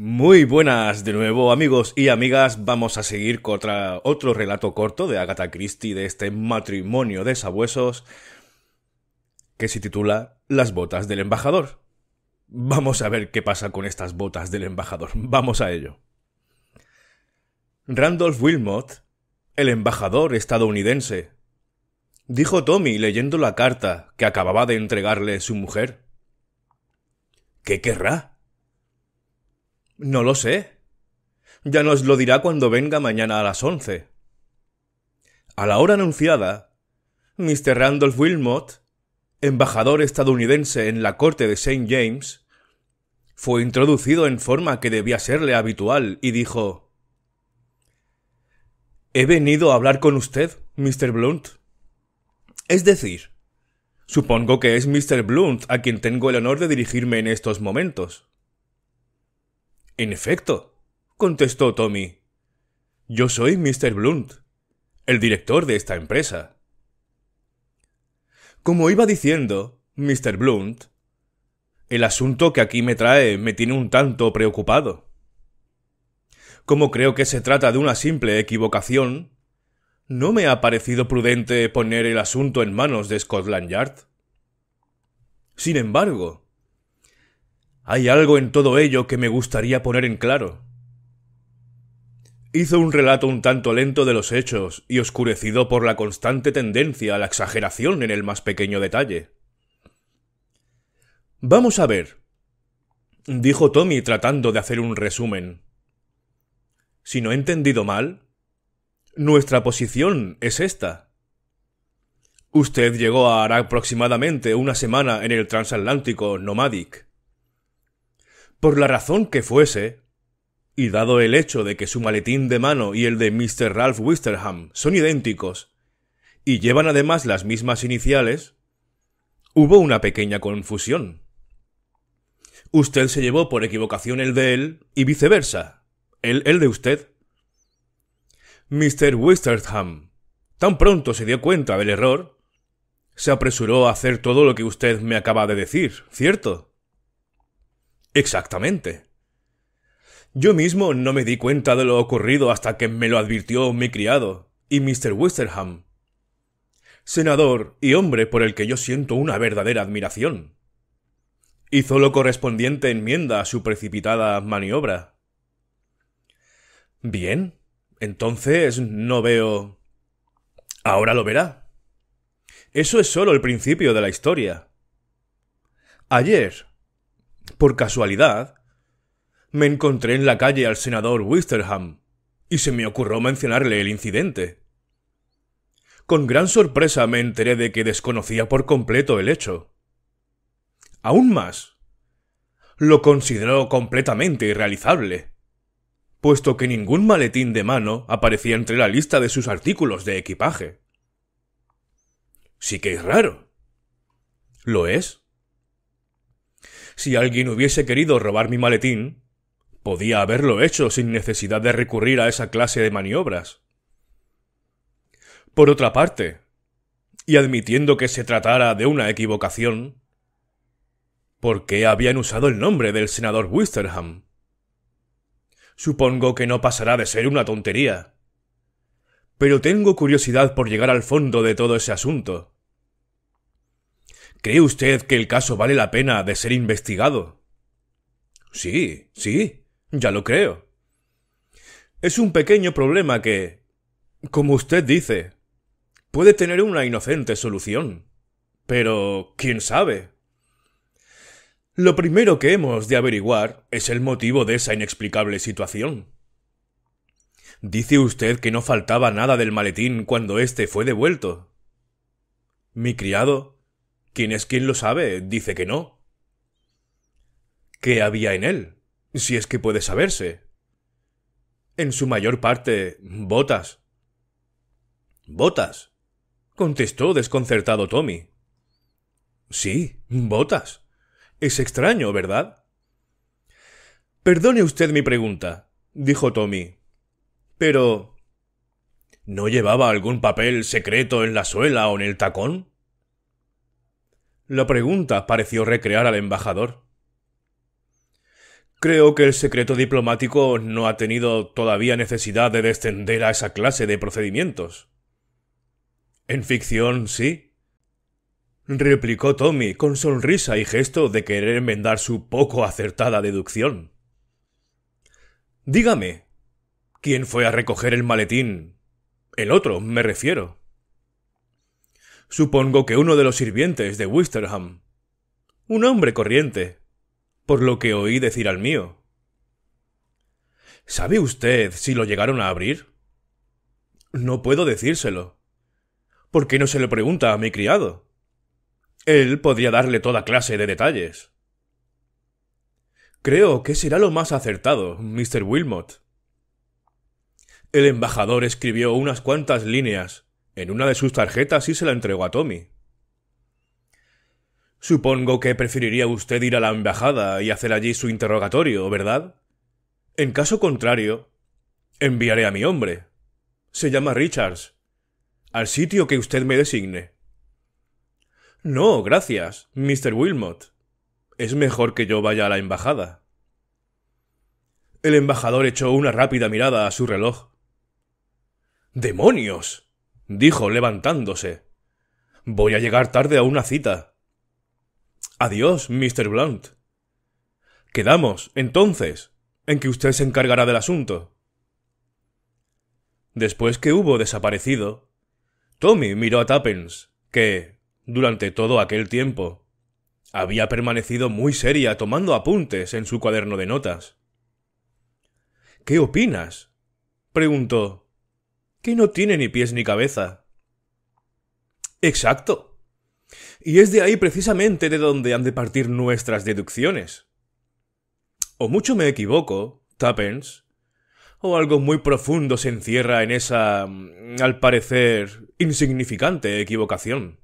Muy buenas de nuevo amigos y amigas, vamos a seguir con otro relato corto de Agatha Christie de este matrimonio de sabuesos que se titula Las botas del embajador. Vamos a ver qué pasa con estas botas del embajador, vamos a ello. Randolph Wilmot, el embajador estadounidense, dijo Tommy leyendo la carta que acababa de entregarle su mujer. ¿Qué querrá? No lo sé. Ya nos lo dirá cuando venga mañana a las once. A la hora anunciada, Mr. Randolph Wilmot, embajador estadounidense en la corte de St. James, fue introducido en forma que debía serle habitual y dijo He venido a hablar con usted, Mr. Blunt. Es decir, supongo que es Mr. Blunt a quien tengo el honor de dirigirme en estos momentos. En efecto, contestó Tommy. Yo soy Mr. Blunt, el director de esta empresa. Como iba diciendo, Mr. Blunt, el asunto que aquí me trae me tiene un tanto preocupado. Como creo que se trata de una simple equivocación, no me ha parecido prudente poner el asunto en manos de Scotland Yard. Sin embargo, hay algo en todo ello que me gustaría poner en claro. Hizo un relato un tanto lento de los hechos y oscurecido por la constante tendencia a la exageración en el más pequeño detalle. Vamos a ver, dijo Tommy tratando de hacer un resumen. Si no he entendido mal, nuestra posición es esta. Usted llegó a Arak aproximadamente una semana en el transatlántico Nomadic. Por la razón que fuese, y dado el hecho de que su maletín de mano y el de Mr. Ralph Wisterham son idénticos, y llevan además las mismas iniciales, hubo una pequeña confusión. Usted se llevó por equivocación el de él y viceversa, el de usted. Mr. Wisterham, tan pronto se dio cuenta del error, se apresuró a hacer todo lo que usted me acaba de decir, ¿cierto? Exactamente. Yo mismo no me di cuenta de lo ocurrido hasta que me lo advirtió mi criado y Mr. Westerham, senador y hombre por el que yo siento una verdadera admiración. Hizo lo correspondiente enmienda a su precipitada maniobra. Bien, entonces no veo. Ahora lo verá. Eso es solo el principio de la historia. Ayer, por casualidad, me encontré en la calle al senador Wisterham y se me ocurrió mencionarle el incidente. Con gran sorpresa me enteré de que desconocía por completo el hecho. Aún más, lo consideró completamente irrealizable, puesto que ningún maletín de mano aparecía entre la lista de sus artículos de equipaje. Sí que es raro. ¿Lo es? Si alguien hubiese querido robar mi maletín, podía haberlo hecho sin necesidad de recurrir a esa clase de maniobras. Por otra parte, y admitiendo que se tratara de una equivocación, ¿por qué habían usado el nombre del senador Wisterham? Supongo que no pasará de ser una tontería. Pero tengo curiosidad por llegar al fondo de todo ese asunto. ¿Cree usted que el caso vale la pena de ser investigado? Sí, sí, ya lo creo. Es un pequeño problema que, como usted dice, puede tener una inocente solución. Pero, ¿quién sabe? Lo primero que hemos de averiguar es el motivo de esa inexplicable situación. Dice usted que no faltaba nada del maletín cuando éste fue devuelto. Mi criado ¿Quién es quien lo sabe? Dice que no. ¿Qué había en él? Si es que puede saberse. En su mayor parte, botas. Botas. contestó desconcertado Tommy. Sí, botas. Es extraño, ¿verdad? Perdone usted mi pregunta, dijo Tommy. Pero. ¿No llevaba algún papel secreto en la suela o en el tacón? La pregunta pareció recrear al embajador. Creo que el secreto diplomático no ha tenido todavía necesidad de descender a esa clase de procedimientos. En ficción, sí. replicó Tommy con sonrisa y gesto de querer enmendar su poco acertada deducción. Dígame, ¿quién fue a recoger el maletín? El otro, me refiero. Supongo que uno de los sirvientes de Wisterham. Un hombre corriente, por lo que oí decir al mío. ¿Sabe usted si lo llegaron a abrir? No puedo decírselo. ¿Por qué no se lo pregunta a mi criado? Él podría darle toda clase de detalles. Creo que será lo más acertado, Mr. Wilmot. El embajador escribió unas cuantas líneas en una de sus tarjetas y se la entregó a Tommy. Supongo que preferiría usted ir a la embajada y hacer allí su interrogatorio, ¿verdad? En caso contrario, enviaré a mi hombre. Se llama Richards. Al sitio que usted me designe. No, gracias, Mr. Wilmot. Es mejor que yo vaya a la embajada. El embajador echó una rápida mirada a su reloj. ¡Demonios! dijo levantándose. Voy a llegar tarde a una cita. Adiós, Mr. Blunt. Quedamos, entonces, en que usted se encargará del asunto. Después que hubo desaparecido, Tommy miró a Tappens, que, durante todo aquel tiempo, había permanecido muy seria tomando apuntes en su cuaderno de notas. ¿Qué opinas? preguntó que no tiene ni pies ni cabeza. Exacto. Y es de ahí precisamente de donde han de partir nuestras deducciones. O mucho me equivoco, Tappens, o algo muy profundo se encierra en esa, mm, al parecer, insignificante equivocación.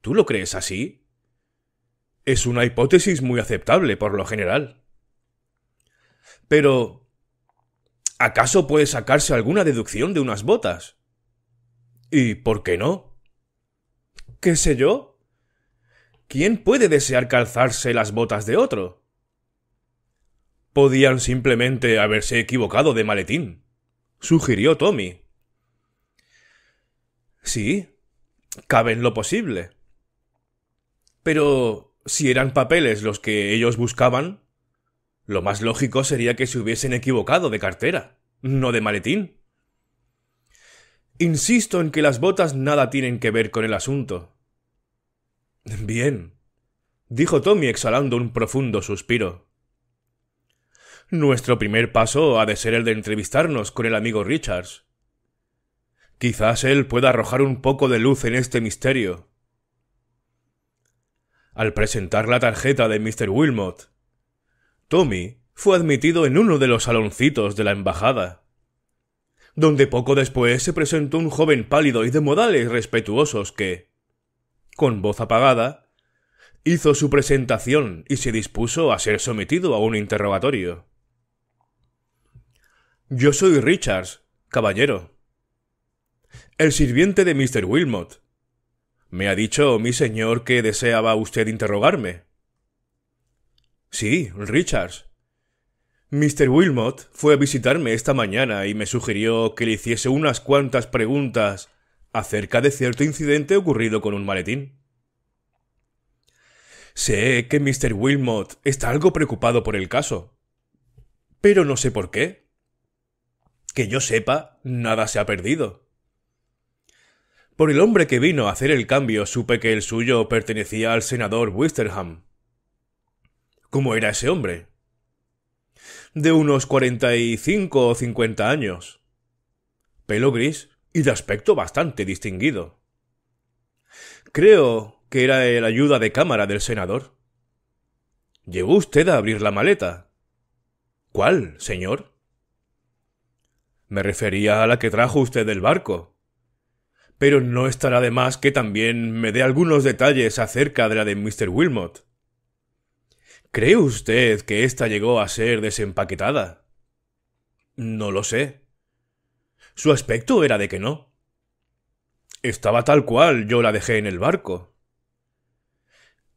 ¿Tú lo crees así? Es una hipótesis muy aceptable por lo general. Pero, ¿Acaso puede sacarse alguna deducción de unas botas? ¿Y por qué no? ¿Qué sé yo? ¿Quién puede desear calzarse las botas de otro? Podían simplemente haberse equivocado de maletín, sugirió Tommy. Sí, cabe en lo posible. Pero si eran papeles los que ellos buscaban, lo más lógico sería que se hubiesen equivocado de cartera, no de maletín. Insisto en que las botas nada tienen que ver con el asunto. Bien, dijo Tommy exhalando un profundo suspiro. Nuestro primer paso ha de ser el de entrevistarnos con el amigo Richards. Quizás él pueda arrojar un poco de luz en este misterio. Al presentar la tarjeta de Mr. Wilmot, Tommy fue admitido en uno de los saloncitos de la embajada, donde poco después se presentó un joven pálido y de modales respetuosos que, con voz apagada, hizo su presentación y se dispuso a ser sometido a un interrogatorio. Yo soy Richards, caballero. El sirviente de Mr. Wilmot. Me ha dicho mi señor que deseaba usted interrogarme. Sí, Richards. Mr. Wilmot fue a visitarme esta mañana y me sugirió que le hiciese unas cuantas preguntas acerca de cierto incidente ocurrido con un maletín. Sé que Mr. Wilmot está algo preocupado por el caso, pero no sé por qué. Que yo sepa, nada se ha perdido. Por el hombre que vino a hacer el cambio supe que el suyo pertenecía al senador Wisterham. ¿Cómo era ese hombre? De unos cuarenta y cinco o cincuenta años. Pelo gris y de aspecto bastante distinguido. Creo que era el ayuda de cámara del senador. —¿Llevó usted a abrir la maleta? ¿Cuál, señor? Me refería a la que trajo usted del barco. Pero no estará de más que también me dé algunos detalles acerca de la de Mr. Wilmot. ¿Cree usted que ésta llegó a ser desempaquetada? No lo sé. Su aspecto era de que no. Estaba tal cual yo la dejé en el barco.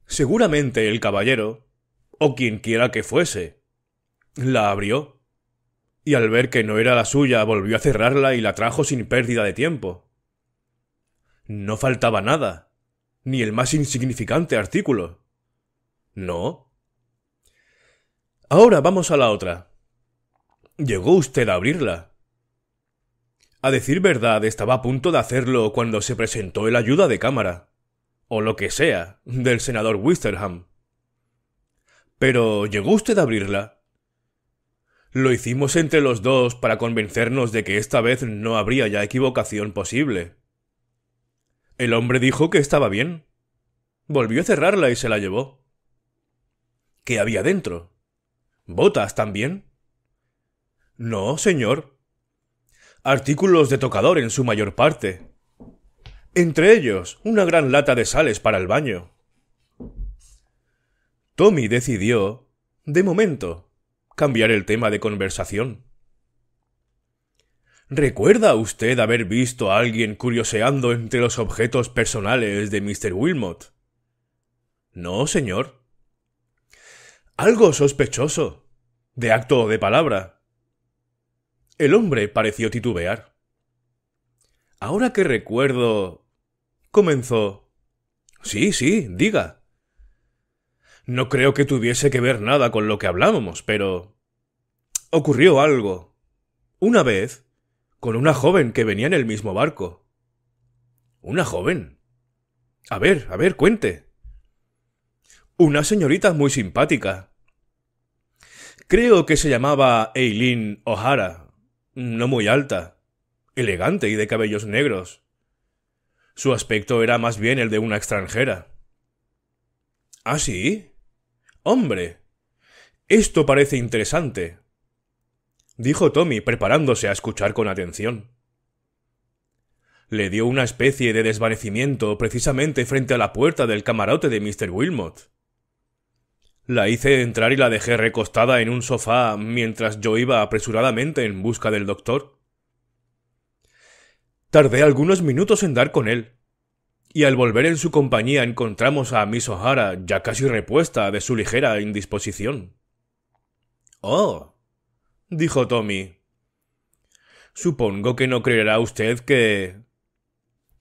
Seguramente el caballero, o quien quiera que fuese, la abrió, y al ver que no era la suya volvió a cerrarla y la trajo sin pérdida de tiempo. No faltaba nada, ni el más insignificante artículo. No, Ahora vamos a la otra. Llegó usted a abrirla. A decir verdad, estaba a punto de hacerlo cuando se presentó el ayuda de cámara, o lo que sea, del senador Wisterham. Pero llegó usted a abrirla. Lo hicimos entre los dos para convencernos de que esta vez no habría ya equivocación posible. El hombre dijo que estaba bien. Volvió a cerrarla y se la llevó. ¿Qué había dentro? ¿Botas también? No, señor. Artículos de tocador en su mayor parte. Entre ellos, una gran lata de sales para el baño. Tommy decidió, de momento, cambiar el tema de conversación. ¿Recuerda usted haber visto a alguien curioseando entre los objetos personales de Mr. Wilmot? No, señor algo sospechoso, de acto o de palabra. El hombre pareció titubear. Ahora que recuerdo... comenzó. Sí, sí, diga. No creo que tuviese que ver nada con lo que hablábamos, pero... ocurrió algo. Una vez, con una joven que venía en el mismo barco. ¿Una joven? A ver, a ver, cuente. Una señorita muy simpática. Creo que se llamaba Eileen O'Hara, no muy alta, elegante y de cabellos negros. Su aspecto era más bien el de una extranjera. ¿Ah, sí? Hombre, esto parece interesante, dijo Tommy, preparándose a escuchar con atención. Le dio una especie de desvanecimiento precisamente frente a la puerta del camarote de Mr. Wilmot. La hice entrar y la dejé recostada en un sofá mientras yo iba apresuradamente en busca del doctor. Tardé algunos minutos en dar con él, y al volver en su compañía encontramos a Miss O'Hara ya casi repuesta de su ligera indisposición. Oh, dijo Tommy. Supongo que no creerá usted que...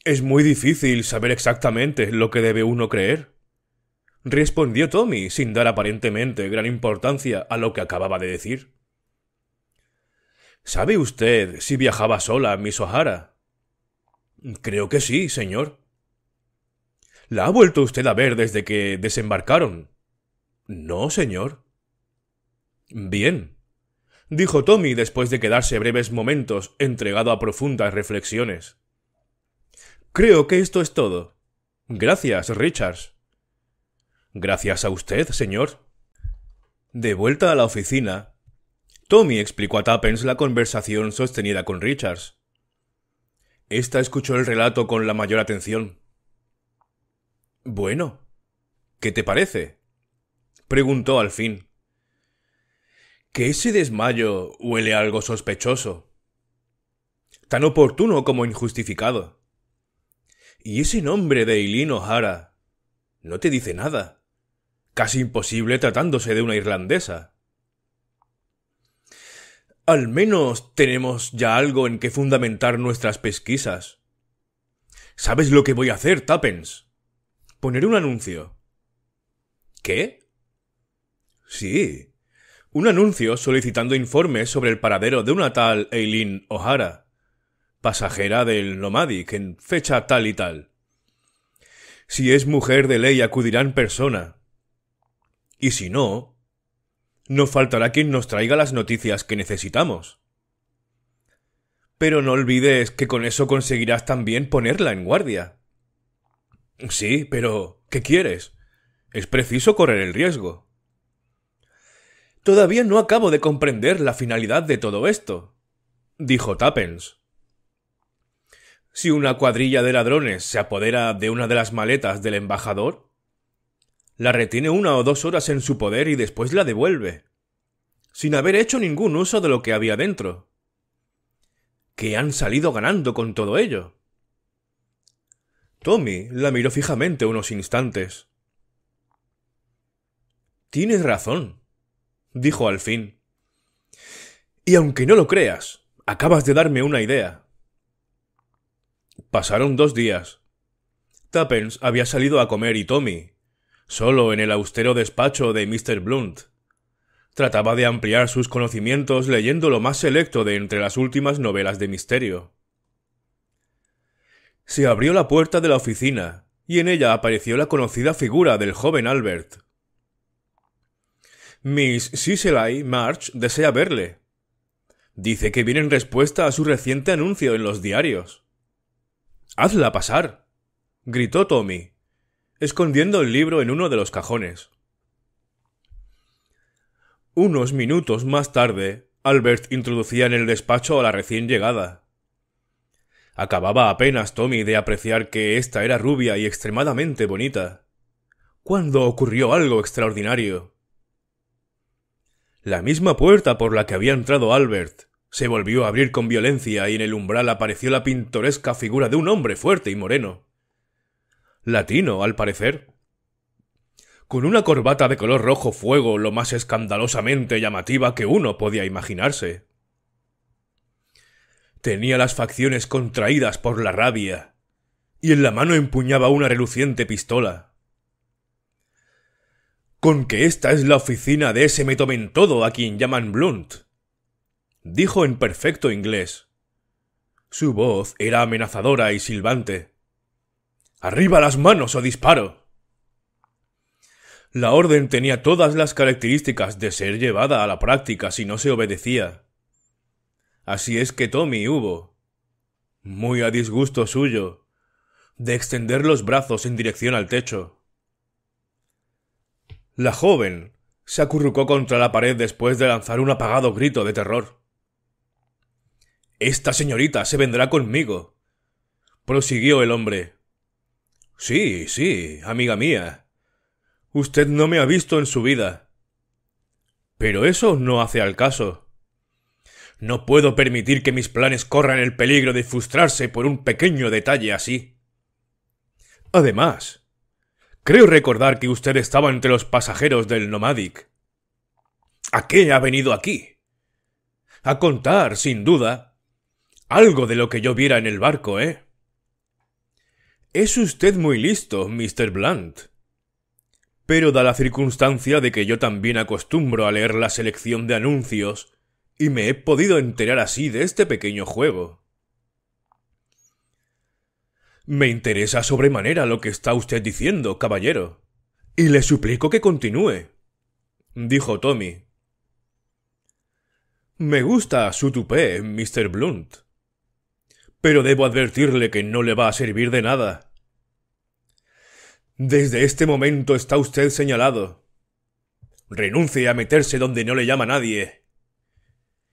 Es muy difícil saber exactamente lo que debe uno creer respondió Tommy, sin dar aparentemente gran importancia a lo que acababa de decir. ¿Sabe usted si viajaba sola a Miss O'Hara? Creo que sí, señor. ¿La ha vuelto usted a ver desde que desembarcaron? No, señor. Bien, dijo Tommy después de quedarse breves momentos entregado a profundas reflexiones. Creo que esto es todo. Gracias, Richards. Gracias a usted, señor. De vuelta a la oficina, Tommy explicó a Tappens la conversación sostenida con Richards. Esta escuchó el relato con la mayor atención. Bueno, ¿qué te parece? preguntó al fin. Que ese desmayo huele algo sospechoso. Tan oportuno como injustificado. Y ese nombre de Eileen O'Hara no te dice nada casi imposible tratándose de una irlandesa. Al menos tenemos ya algo en que fundamentar nuestras pesquisas. ¿Sabes lo que voy a hacer, Tappens? Poner un anuncio. ¿Qué? Sí. Un anuncio solicitando informes sobre el paradero de una tal Eileen O'Hara, pasajera del Nomadic en fecha tal y tal. Si es mujer de ley acudirán persona, y si no, no faltará quien nos traiga las noticias que necesitamos. Pero no olvides que con eso conseguirás también ponerla en guardia. Sí, pero ¿qué quieres? Es preciso correr el riesgo. Todavía no acabo de comprender la finalidad de todo esto, dijo Tappens. Si una cuadrilla de ladrones se apodera de una de las maletas del embajador, la retiene una o dos horas en su poder y después la devuelve, sin haber hecho ningún uso de lo que había dentro. ¿Qué han salido ganando con todo ello? Tommy la miró fijamente unos instantes. Tienes razón, dijo al fin. Y aunque no lo creas, acabas de darme una idea. Pasaron dos días. Tappens había salido a comer y Tommy, solo en el austero despacho de Mr. Blunt. Trataba de ampliar sus conocimientos leyendo lo más selecto de entre las últimas novelas de misterio. Se abrió la puerta de la oficina, y en ella apareció la conocida figura del joven Albert. Miss Cicely March desea verle. Dice que viene en respuesta a su reciente anuncio en los diarios. Hazla pasar. gritó Tommy, escondiendo el libro en uno de los cajones. Unos minutos más tarde, Albert introducía en el despacho a la recién llegada. Acababa apenas Tommy de apreciar que ésta era rubia y extremadamente bonita, cuando ocurrió algo extraordinario. La misma puerta por la que había entrado Albert se volvió a abrir con violencia y en el umbral apareció la pintoresca figura de un hombre fuerte y moreno latino, al parecer. Con una corbata de color rojo fuego lo más escandalosamente llamativa que uno podía imaginarse. Tenía las facciones contraídas por la rabia, y en la mano empuñaba una reluciente pistola. Con que esta es la oficina de ese todo a quien llaman Blunt, dijo en perfecto inglés. Su voz era amenazadora y silbante. Arriba las manos o oh disparo. La orden tenía todas las características de ser llevada a la práctica si no se obedecía. Así es que Tommy hubo, muy a disgusto suyo, de extender los brazos en dirección al techo. La joven se acurrucó contra la pared después de lanzar un apagado grito de terror. Esta señorita se vendrá conmigo, prosiguió el hombre. Sí, sí, amiga mía. Usted no me ha visto en su vida. Pero eso no hace al caso. No puedo permitir que mis planes corran el peligro de frustrarse por un pequeño detalle así. Además, creo recordar que usted estaba entre los pasajeros del Nomadic. ¿A qué ha venido aquí? A contar, sin duda, algo de lo que yo viera en el barco, ¿eh? Es usted muy listo, Mr. Blunt. Pero da la circunstancia de que yo también acostumbro a leer la selección de anuncios, y me he podido enterar así de este pequeño juego. Me interesa sobremanera lo que está usted diciendo, caballero. Y le suplico que continúe. dijo Tommy. Me gusta su tupé, Mr. Blunt. Pero debo advertirle que no le va a servir de nada, desde este momento está usted señalado. Renuncie a meterse donde no le llama nadie.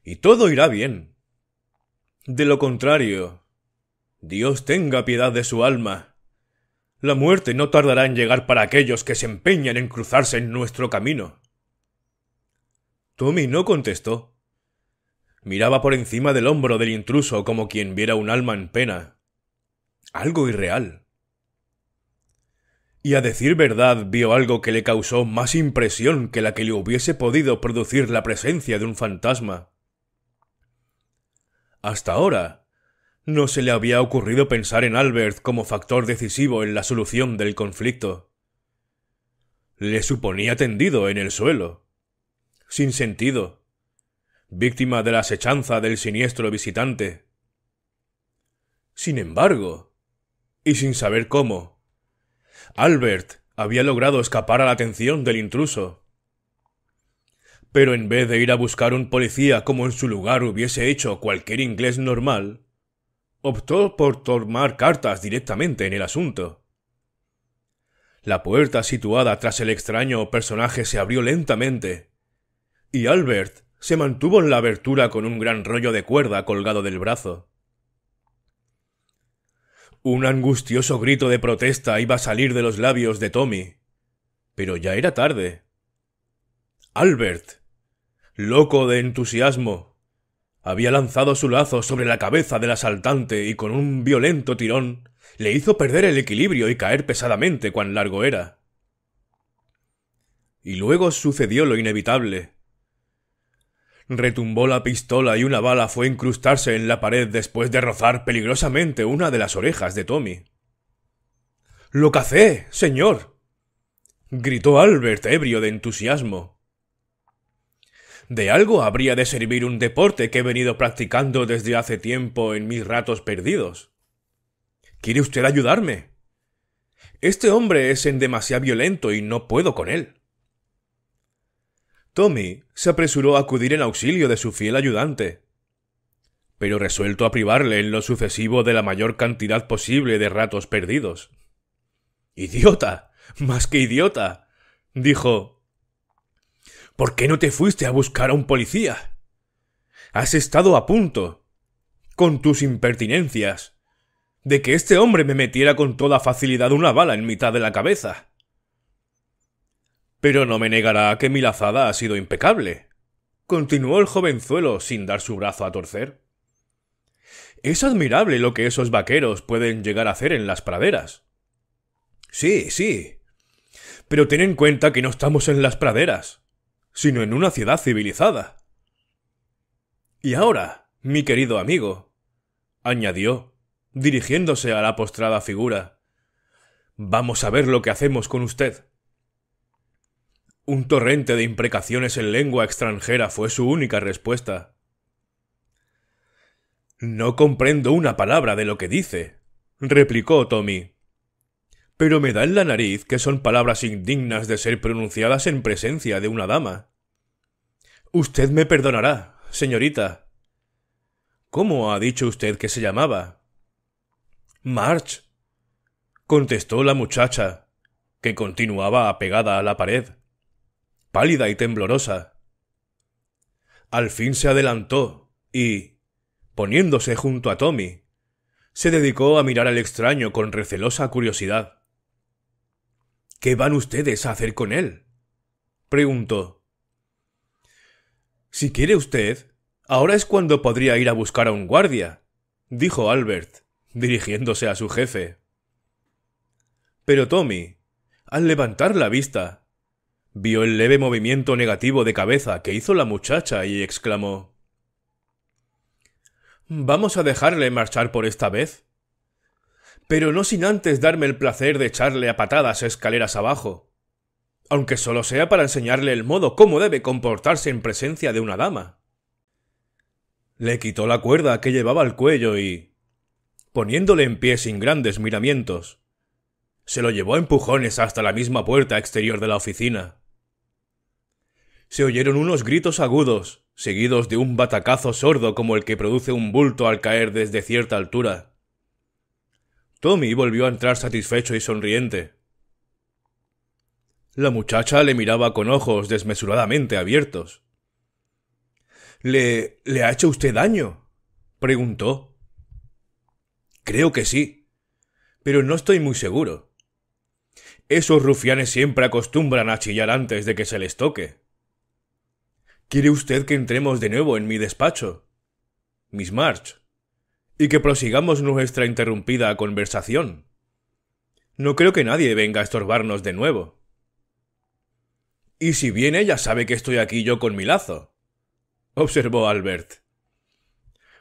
Y todo irá bien. De lo contrario, Dios tenga piedad de su alma. La muerte no tardará en llegar para aquellos que se empeñan en cruzarse en nuestro camino. Tommy no contestó. Miraba por encima del hombro del intruso como quien viera un alma en pena. Algo irreal y a decir verdad vio algo que le causó más impresión que la que le hubiese podido producir la presencia de un fantasma. Hasta ahora, no se le había ocurrido pensar en Albert como factor decisivo en la solución del conflicto. Le suponía tendido en el suelo, sin sentido, víctima de la asechanza del siniestro visitante. Sin embargo, y sin saber cómo, Albert había logrado escapar a la atención del intruso. Pero en vez de ir a buscar un policía como en su lugar hubiese hecho cualquier inglés normal, optó por tomar cartas directamente en el asunto. La puerta situada tras el extraño personaje se abrió lentamente, y Albert se mantuvo en la abertura con un gran rollo de cuerda colgado del brazo. Un angustioso grito de protesta iba a salir de los labios de Tommy. Pero ya era tarde. Albert, loco de entusiasmo, había lanzado su lazo sobre la cabeza del asaltante y con un violento tirón le hizo perder el equilibrio y caer pesadamente cuán largo era. Y luego sucedió lo inevitable. Retumbó la pistola y una bala fue incrustarse en la pared después de rozar peligrosamente una de las orejas de Tommy. Lo cacé, señor. gritó Albert ebrio de entusiasmo. De algo habría de servir un deporte que he venido practicando desde hace tiempo en mis ratos perdidos. ¿Quiere usted ayudarme? Este hombre es en demasiado violento y no puedo con él. Tommy se apresuró a acudir en auxilio de su fiel ayudante. Pero resuelto a privarle en lo sucesivo de la mayor cantidad posible de ratos perdidos. Idiota. más que idiota. dijo. ¿Por qué no te fuiste a buscar a un policía? Has estado a punto, con tus impertinencias, de que este hombre me metiera con toda facilidad una bala en mitad de la cabeza. Pero no me negará que mi lazada ha sido impecable. Continuó el jovenzuelo sin dar su brazo a torcer. Es admirable lo que esos vaqueros pueden llegar a hacer en las praderas. Sí, sí. Pero ten en cuenta que no estamos en las praderas, sino en una ciudad civilizada. Y ahora, mi querido amigo, añadió, dirigiéndose a la postrada figura, vamos a ver lo que hacemos con usted. Un torrente de imprecaciones en lengua extranjera fue su única respuesta. No comprendo una palabra de lo que dice, replicó Tommy. Pero me da en la nariz que son palabras indignas de ser pronunciadas en presencia de una dama. Usted me perdonará, señorita. ¿Cómo ha dicho usted que se llamaba? March, contestó la muchacha, que continuaba apegada a la pared pálida y temblorosa. Al fin se adelantó y, poniéndose junto a Tommy, se dedicó a mirar al extraño con recelosa curiosidad. ¿Qué van ustedes a hacer con él? preguntó. Si quiere usted, ahora es cuando podría ir a buscar a un guardia, dijo Albert, dirigiéndose a su jefe. Pero Tommy, al levantar la vista, Vio el leve movimiento negativo de cabeza que hizo la muchacha y exclamó Vamos a dejarle marchar por esta vez. Pero no sin antes darme el placer de echarle a patadas escaleras abajo, aunque solo sea para enseñarle el modo cómo debe comportarse en presencia de una dama. Le quitó la cuerda que llevaba al cuello y, poniéndole en pie sin grandes miramientos, se lo llevó a empujones hasta la misma puerta exterior de la oficina se oyeron unos gritos agudos, seguidos de un batacazo sordo como el que produce un bulto al caer desde cierta altura. Tommy volvió a entrar satisfecho y sonriente. La muchacha le miraba con ojos desmesuradamente abiertos. ¿Le. le ha hecho usted daño? preguntó. Creo que sí, pero no estoy muy seguro. Esos rufianes siempre acostumbran a chillar antes de que se les toque. ¿Quiere usted que entremos de nuevo en mi despacho? Miss March. Y que prosigamos nuestra interrumpida conversación. No creo que nadie venga a estorbarnos de nuevo. ¿Y si bien ella sabe que estoy aquí yo con mi lazo? observó Albert.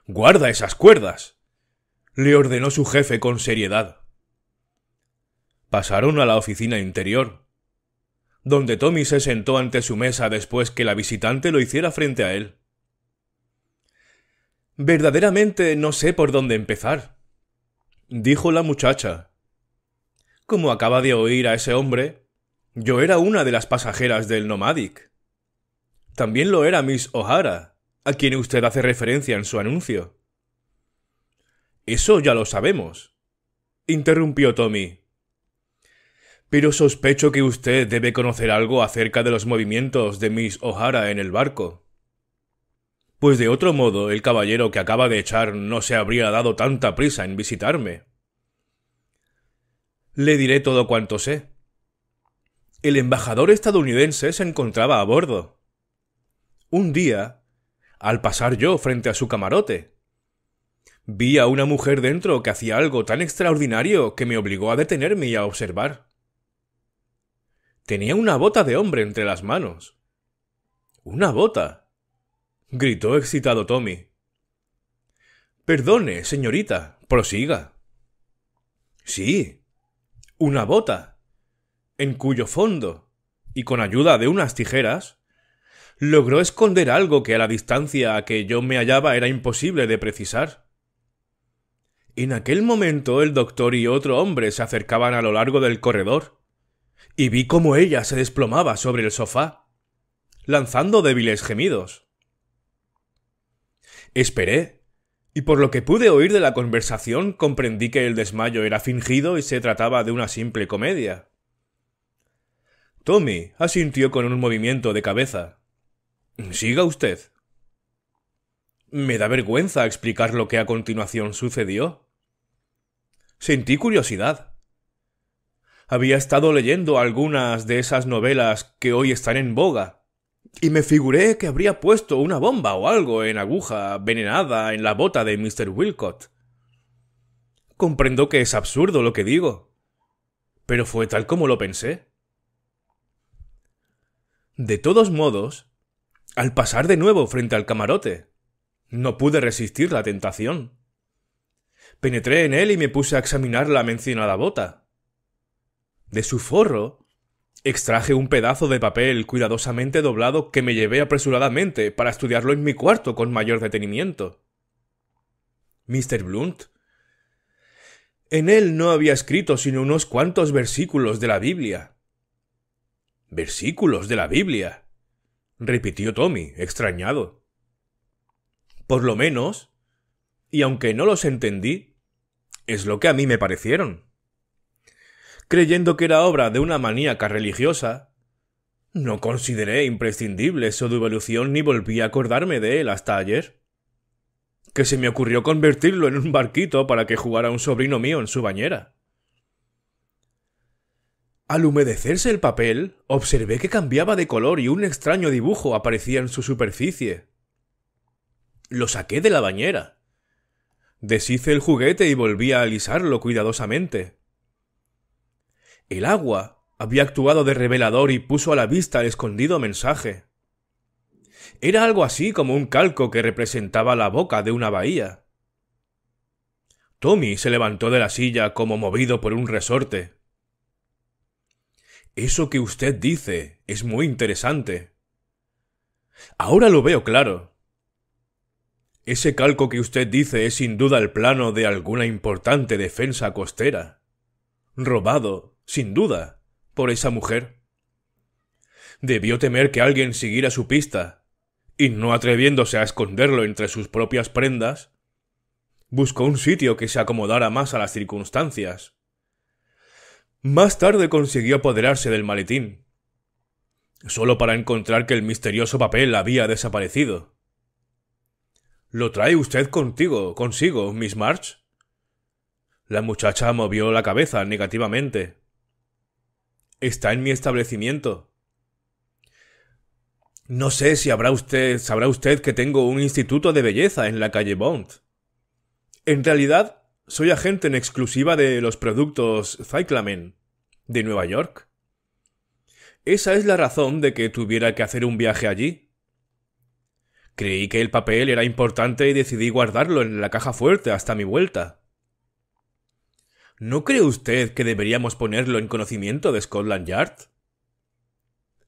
Guarda esas cuerdas. le ordenó su jefe con seriedad. Pasaron a la oficina interior, donde Tommy se sentó ante su mesa después que la visitante lo hiciera frente a él. Verdaderamente no sé por dónde empezar, dijo la muchacha. Como acaba de oír a ese hombre, yo era una de las pasajeras del Nomadic. También lo era Miss O'Hara, a quien usted hace referencia en su anuncio. Eso ya lo sabemos, interrumpió Tommy pero sospecho que usted debe conocer algo acerca de los movimientos de Miss O'Hara en el barco. Pues de otro modo el caballero que acaba de echar no se habría dado tanta prisa en visitarme. Le diré todo cuanto sé. El embajador estadounidense se encontraba a bordo. Un día, al pasar yo frente a su camarote, vi a una mujer dentro que hacía algo tan extraordinario que me obligó a detenerme y a observar. Tenía una bota de hombre entre las manos. ¿Una bota? gritó excitado Tommy. Perdone, señorita, prosiga. Sí, una bota, en cuyo fondo, y con ayuda de unas tijeras, logró esconder algo que a la distancia a que yo me hallaba era imposible de precisar. En aquel momento el doctor y otro hombre se acercaban a lo largo del corredor, y vi cómo ella se desplomaba sobre el sofá, lanzando débiles gemidos. Esperé, y por lo que pude oír de la conversación comprendí que el desmayo era fingido y se trataba de una simple comedia. Tommy asintió con un movimiento de cabeza. Siga usted. Me da vergüenza explicar lo que a continuación sucedió. Sentí curiosidad había estado leyendo algunas de esas novelas que hoy están en boga, y me figuré que habría puesto una bomba o algo en aguja venenada en la bota de Mr. Wilcott. Comprendo que es absurdo lo que digo, pero fue tal como lo pensé. De todos modos, al pasar de nuevo frente al camarote, no pude resistir la tentación. Penetré en él y me puse a examinar la mencionada bota. De su forro extraje un pedazo de papel cuidadosamente doblado que me llevé apresuradamente para estudiarlo en mi cuarto con mayor detenimiento. Mr. Blunt. En él no había escrito sino unos cuantos versículos de la Biblia. Versículos de la Biblia. repitió Tommy, extrañado. Por lo menos, y aunque no los entendí, es lo que a mí me parecieron creyendo que era obra de una maníaca religiosa, no consideré imprescindible su devolución ni volví a acordarme de él hasta ayer. Que se me ocurrió convertirlo en un barquito para que jugara un sobrino mío en su bañera. Al humedecerse el papel, observé que cambiaba de color y un extraño dibujo aparecía en su superficie. Lo saqué de la bañera. Deshice el juguete y volví a alisarlo cuidadosamente. El agua había actuado de revelador y puso a la vista el escondido mensaje. Era algo así como un calco que representaba la boca de una bahía. Tommy se levantó de la silla como movido por un resorte. Eso que usted dice es muy interesante. Ahora lo veo claro. Ese calco que usted dice es sin duda el plano de alguna importante defensa costera. Robado, sin duda, por esa mujer. Debió temer que alguien siguiera su pista, y no atreviéndose a esconderlo entre sus propias prendas, buscó un sitio que se acomodara más a las circunstancias. Más tarde consiguió apoderarse del maletín, solo para encontrar que el misterioso papel había desaparecido. ¿Lo trae usted contigo, consigo, Miss March? La muchacha movió la cabeza negativamente está en mi establecimiento. No sé si habrá usted, sabrá usted que tengo un instituto de belleza en la calle Bond. En realidad, soy agente en exclusiva de los productos Cyclamen, de Nueva York. Esa es la razón de que tuviera que hacer un viaje allí. Creí que el papel era importante y decidí guardarlo en la caja fuerte hasta mi vuelta. ¿No cree usted que deberíamos ponerlo en conocimiento de Scotland Yard?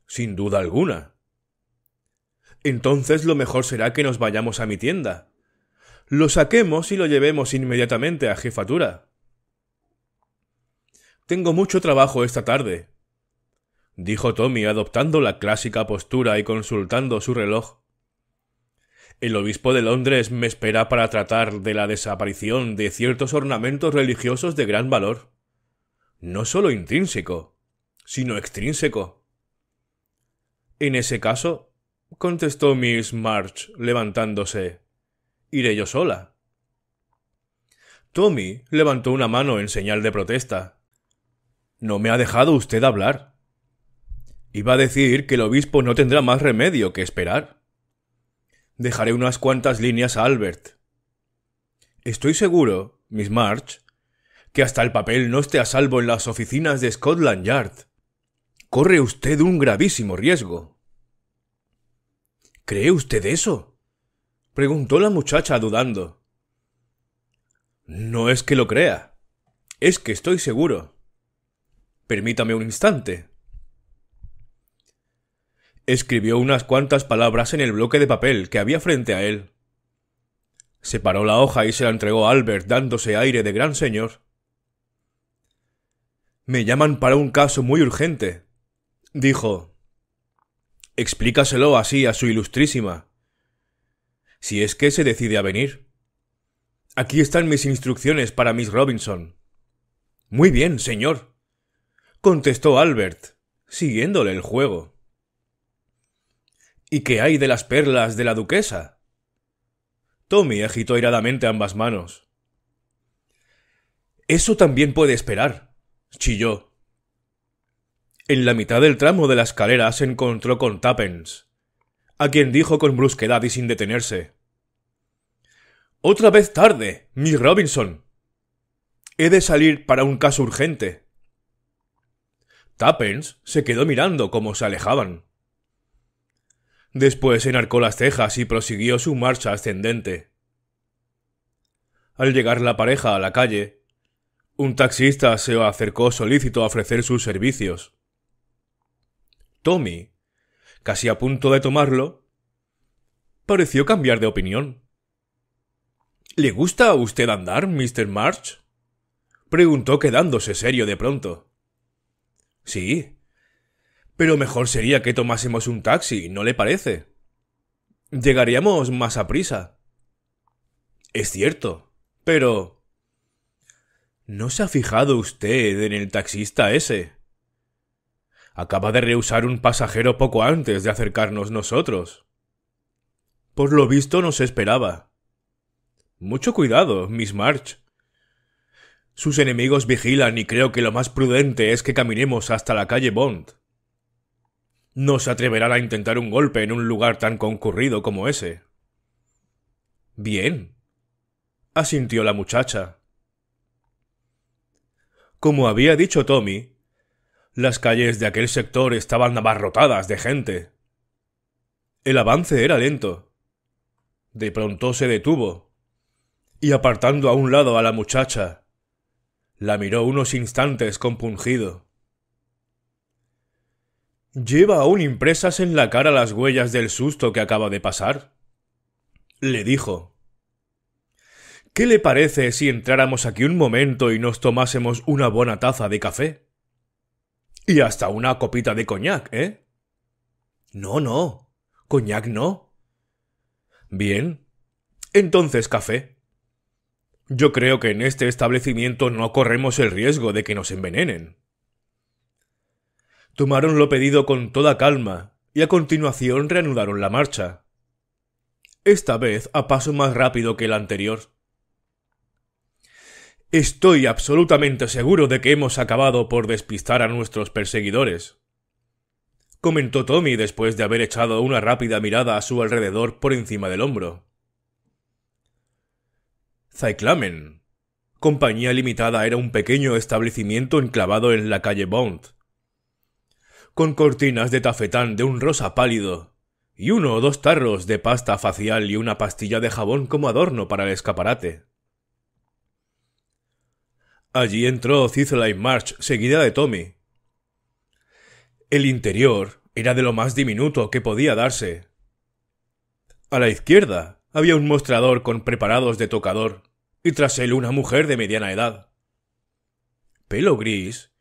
Sin duda alguna. Entonces lo mejor será que nos vayamos a mi tienda. Lo saquemos y lo llevemos inmediatamente a jefatura. Tengo mucho trabajo esta tarde, dijo Tommy adoptando la clásica postura y consultando su reloj. El obispo de Londres me espera para tratar de la desaparición de ciertos ornamentos religiosos de gran valor. No solo intrínseco, sino extrínseco. En ese caso, contestó Miss March levantándose, iré yo sola. Tommy levantó una mano en señal de protesta. No me ha dejado usted hablar. Iba a decir que el obispo no tendrá más remedio que esperar. Dejaré unas cuantas líneas a Albert. Estoy seguro, Miss March, que hasta el papel no esté a salvo en las oficinas de Scotland Yard. Corre usted un gravísimo riesgo. ¿Cree usted eso? preguntó la muchacha dudando. No es que lo crea, es que estoy seguro. Permítame un instante. Escribió unas cuantas palabras en el bloque de papel que había frente a él. Separó la hoja y se la entregó a Albert, dándose aire de gran señor. Me llaman para un caso muy urgente, dijo. Explícaselo así a su ilustrísima. Si es que se decide a venir. Aquí están mis instrucciones para Miss Robinson. Muy bien, señor, contestó Albert, siguiéndole el juego. ¿Y qué hay de las perlas de la duquesa? Tommy agitó airadamente ambas manos. Eso también puede esperar, chilló. En la mitad del tramo de la escalera se encontró con Tappens, a quien dijo con brusquedad y sin detenerse. Otra vez tarde, Miss Robinson. He de salir para un caso urgente. Tappens se quedó mirando como se alejaban. Después enarcó las cejas y prosiguió su marcha ascendente. Al llegar la pareja a la calle, un taxista se acercó solícito a ofrecer sus servicios. Tommy, casi a punto de tomarlo, pareció cambiar de opinión. ¿Le gusta a usted andar, Mr. March? preguntó quedándose serio de pronto. Sí, pero mejor sería que tomásemos un taxi, ¿no le parece? Llegaríamos más a prisa. Es cierto, pero... ¿No se ha fijado usted en el taxista ese? Acaba de rehusar un pasajero poco antes de acercarnos nosotros. Por lo visto nos esperaba. Mucho cuidado, Miss March. Sus enemigos vigilan y creo que lo más prudente es que caminemos hasta la calle Bond no se atreverán a intentar un golpe en un lugar tan concurrido como ese. Bien, asintió la muchacha. Como había dicho Tommy, las calles de aquel sector estaban abarrotadas de gente. El avance era lento. De pronto se detuvo, y apartando a un lado a la muchacha, la miró unos instantes compungido. Lleva aún impresas en la cara las huellas del susto que acaba de pasar. Le dijo. ¿Qué le parece si entráramos aquí un momento y nos tomásemos una buena taza de café? Y hasta una copita de coñac, ¿eh? No, no. Coñac no. Bien. Entonces café. Yo creo que en este establecimiento no corremos el riesgo de que nos envenenen tomaron lo pedido con toda calma y a continuación reanudaron la marcha. Esta vez a paso más rápido que el anterior. Estoy absolutamente seguro de que hemos acabado por despistar a nuestros perseguidores, comentó Tommy después de haber echado una rápida mirada a su alrededor por encima del hombro. Cyclamen. Compañía Limitada era un pequeño establecimiento enclavado en la calle Bond, con cortinas de tafetán de un rosa pálido, y uno o dos tarros de pasta facial y una pastilla de jabón como adorno para el escaparate. Allí entró Cicely March seguida de Tommy. El interior era de lo más diminuto que podía darse. A la izquierda había un mostrador con preparados de tocador, y tras él una mujer de mediana edad. Pelo gris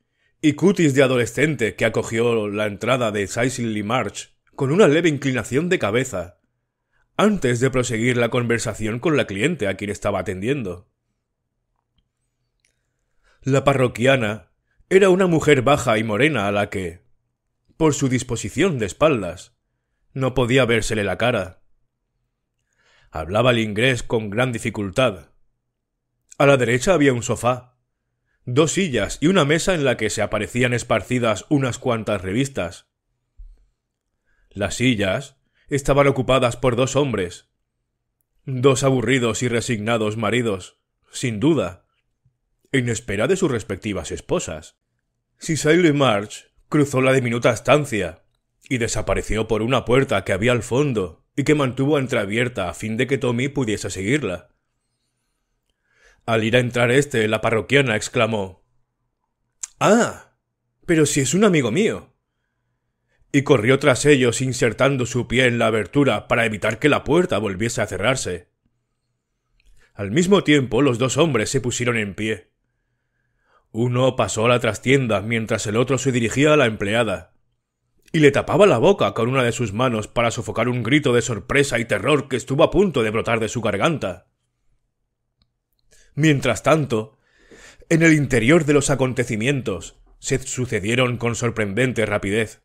y Cutis de adolescente que acogió la entrada de Cicely March con una leve inclinación de cabeza, antes de proseguir la conversación con la cliente a quien estaba atendiendo. La parroquiana era una mujer baja y morena a la que, por su disposición de espaldas, no podía vérsele la cara. Hablaba el inglés con gran dificultad. A la derecha había un sofá, dos sillas y una mesa en la que se aparecían esparcidas unas cuantas revistas. Las sillas estaban ocupadas por dos hombres, dos aburridos y resignados maridos, sin duda, en espera de sus respectivas esposas. Cicely March cruzó la diminuta estancia y desapareció por una puerta que había al fondo y que mantuvo entreabierta a fin de que Tommy pudiese seguirla. Al ir a entrar este, la parroquiana exclamó Ah. Pero si es un amigo mío. Y corrió tras ellos insertando su pie en la abertura para evitar que la puerta volviese a cerrarse. Al mismo tiempo los dos hombres se pusieron en pie. Uno pasó a la trastienda mientras el otro se dirigía a la empleada, y le tapaba la boca con una de sus manos para sofocar un grito de sorpresa y terror que estuvo a punto de brotar de su garganta. Mientras tanto, en el interior de los acontecimientos se sucedieron con sorprendente rapidez.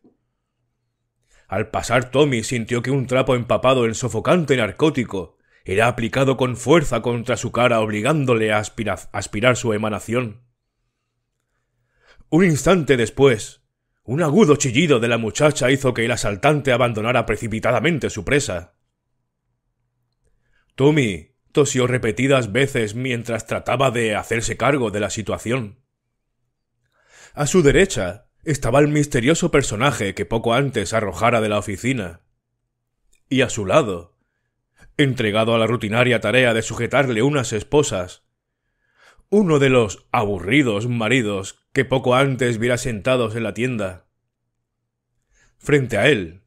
Al pasar Tommy sintió que un trapo empapado en sofocante narcótico era aplicado con fuerza contra su cara obligándole a aspirar su emanación. Un instante después, un agudo chillido de la muchacha hizo que el asaltante abandonara precipitadamente su presa. Tommy Tosió repetidas veces mientras trataba de hacerse cargo de la situación. A su derecha estaba el misterioso personaje que poco antes arrojara de la oficina. Y a su lado, entregado a la rutinaria tarea de sujetarle unas esposas, uno de los aburridos maridos que poco antes viera sentados en la tienda. Frente a él,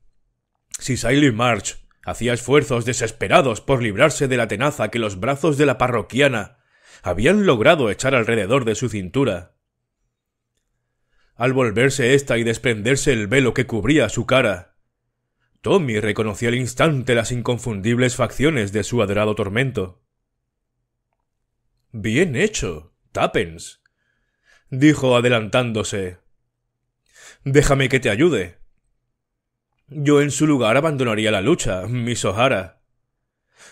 Silas March Hacía esfuerzos desesperados por librarse de la tenaza que los brazos de la parroquiana habían logrado echar alrededor de su cintura. Al volverse ésta y desprenderse el velo que cubría su cara, Tommy reconoció al instante las inconfundibles facciones de su adorado tormento. Bien hecho, Tappens, dijo adelantándose. Déjame que te ayude. Yo en su lugar abandonaría la lucha, Miss O'Hara.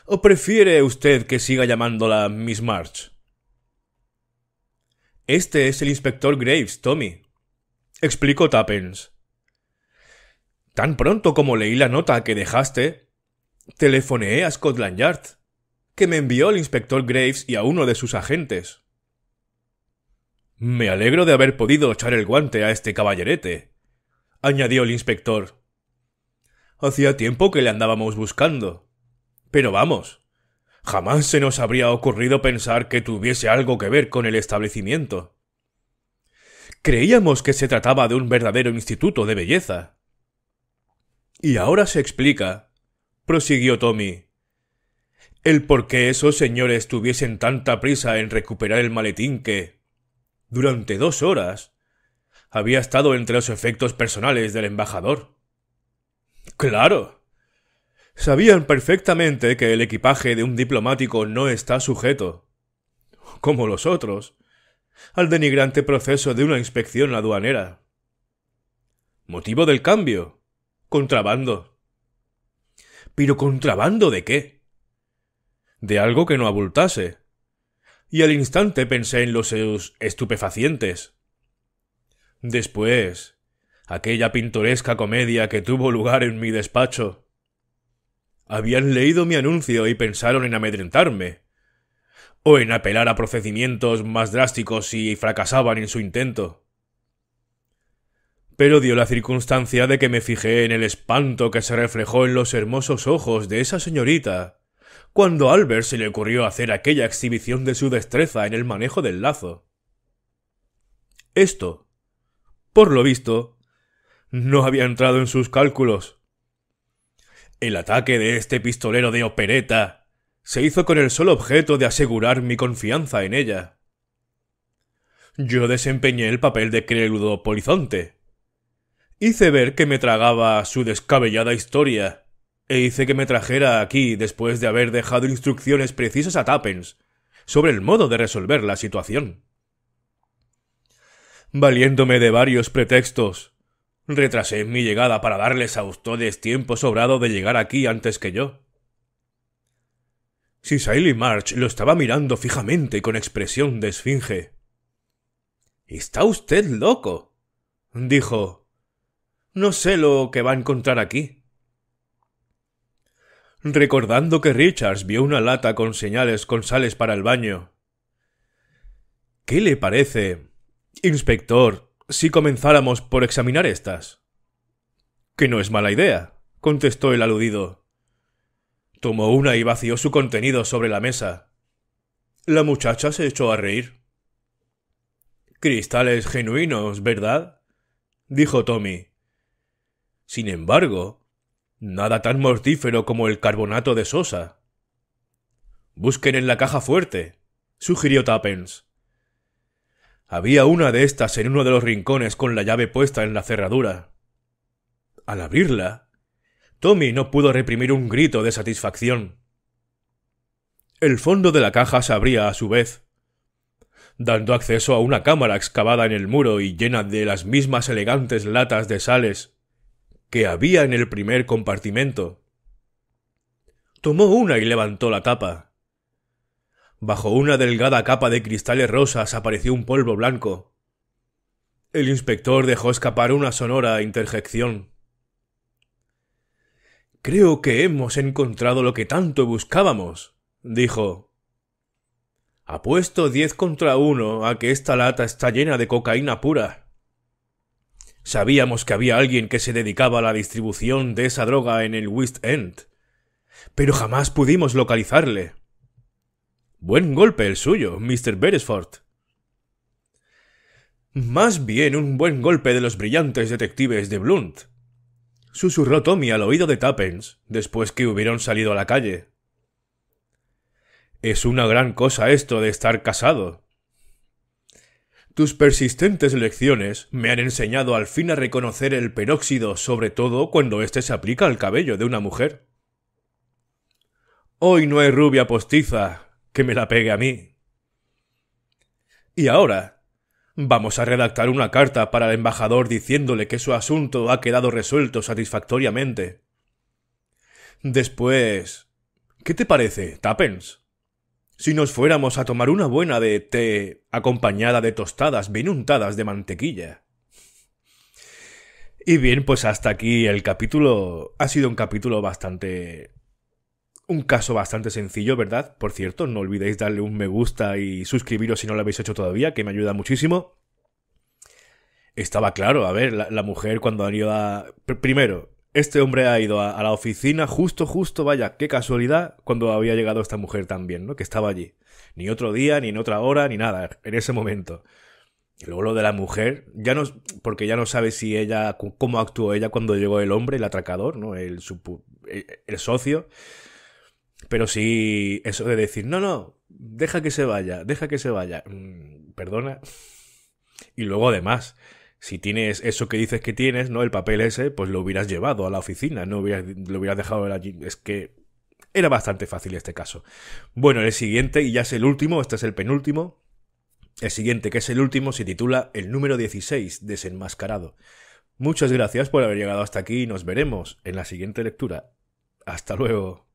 ¿O prefiere usted que siga llamándola Miss March? Este es el inspector Graves, Tommy, explicó Tappens. Tan pronto como leí la nota que dejaste, telefoneé a Scotland Yard, que me envió el inspector Graves y a uno de sus agentes. Me alegro de haber podido echar el guante a este caballerete, añadió el inspector. Hacía tiempo que le andábamos buscando. Pero vamos, jamás se nos habría ocurrido pensar que tuviese algo que ver con el establecimiento. Creíamos que se trataba de un verdadero instituto de belleza. Y ahora se explica, prosiguió Tommy, el por qué esos señores tuviesen tanta prisa en recuperar el maletín que, durante dos horas, había estado entre los efectos personales del embajador. Claro. Sabían perfectamente que el equipaje de un diplomático no está sujeto, como los otros, al denigrante proceso de una inspección aduanera. Motivo del cambio. Contrabando. ¿Pero contrabando de qué? De algo que no abultase. Y al instante pensé en los estupefacientes. Después, aquella pintoresca comedia que tuvo lugar en mi despacho. Habían leído mi anuncio y pensaron en amedrentarme, o en apelar a procedimientos más drásticos si fracasaban en su intento. Pero dio la circunstancia de que me fijé en el espanto que se reflejó en los hermosos ojos de esa señorita, cuando a Albert se le ocurrió hacer aquella exhibición de su destreza en el manejo del lazo. Esto, por lo visto, no había entrado en sus cálculos. El ataque de este pistolero de opereta se hizo con el solo objeto de asegurar mi confianza en ella. Yo desempeñé el papel de crédulo polizonte. Hice ver que me tragaba su descabellada historia, e hice que me trajera aquí después de haber dejado instrucciones precisas a Tappens sobre el modo de resolver la situación. Valiéndome de varios pretextos, Retrasé mi llegada para darles a ustedes tiempo sobrado de llegar aquí antes que yo. Si March lo estaba mirando fijamente con expresión de esfinge. Está usted loco, dijo. No sé lo que va a encontrar aquí. Recordando que Richards vio una lata con señales con sales para el baño. ¿Qué le parece, inspector? si comenzáramos por examinar estas? Que no es mala idea, contestó el aludido. Tomó una y vació su contenido sobre la mesa. La muchacha se echó a reír. Cristales genuinos, ¿verdad? dijo Tommy. Sin embargo, nada tan mortífero como el carbonato de sosa. Busquen en la caja fuerte, sugirió Tappens. Había una de estas en uno de los rincones con la llave puesta en la cerradura. Al abrirla, Tommy no pudo reprimir un grito de satisfacción. El fondo de la caja se abría a su vez, dando acceso a una cámara excavada en el muro y llena de las mismas elegantes latas de sales que había en el primer compartimento. Tomó una y levantó la tapa. Bajo una delgada capa de cristales rosas apareció un polvo blanco. El inspector dejó escapar una sonora interjección. Creo que hemos encontrado lo que tanto buscábamos, dijo. Apuesto diez contra uno a que esta lata está llena de cocaína pura. Sabíamos que había alguien que se dedicaba a la distribución de esa droga en el West End, pero jamás pudimos localizarle. Buen golpe el suyo, Mr. Beresford. Más bien un buen golpe de los brillantes detectives de Blunt. Susurró Tommy al oído de Tappens, después que hubieron salido a la calle. Es una gran cosa esto de estar casado. Tus persistentes lecciones me han enseñado al fin a reconocer el peróxido, sobre todo cuando éste se aplica al cabello de una mujer. Hoy no hay rubia postiza, que me la pegue a mí. Y ahora, vamos a redactar una carta para el embajador diciéndole que su asunto ha quedado resuelto satisfactoriamente. Después... ¿Qué te parece, Tappens? Si nos fuéramos a tomar una buena de té acompañada de tostadas bien de mantequilla. Y bien, pues hasta aquí el capítulo. Ha sido un capítulo bastante un caso bastante sencillo, ¿verdad? Por cierto, no olvidéis darle un me gusta y suscribiros si no lo habéis hecho todavía, que me ayuda muchísimo. Estaba claro, a ver, la, mujer cuando ha ido a... Primero, este hombre ha ido a, la oficina justo, justo, vaya, qué casualidad, cuando había llegado esta mujer también, ¿no? Que estaba allí. Ni otro día, ni en otra hora, ni nada, en ese momento. luego lo de la mujer, ya no, porque ya no sabe si ella, cómo actuó ella cuando llegó el hombre, el atracador, ¿no? El, el, el socio. Pero sí, eso de decir, no, no, deja que se vaya, deja que se vaya, mm, perdona. Y luego además, si tienes eso que dices que tienes, ¿no? El papel ese, pues lo hubieras llevado a la oficina, no lo hubieras dejado allí. Es que era bastante fácil este caso. Bueno, el siguiente, y ya es el último, este es el penúltimo. El siguiente, que es el último, se titula El número 16, desenmascarado. Muchas gracias por haber llegado hasta aquí y nos veremos en la siguiente lectura. Hasta luego.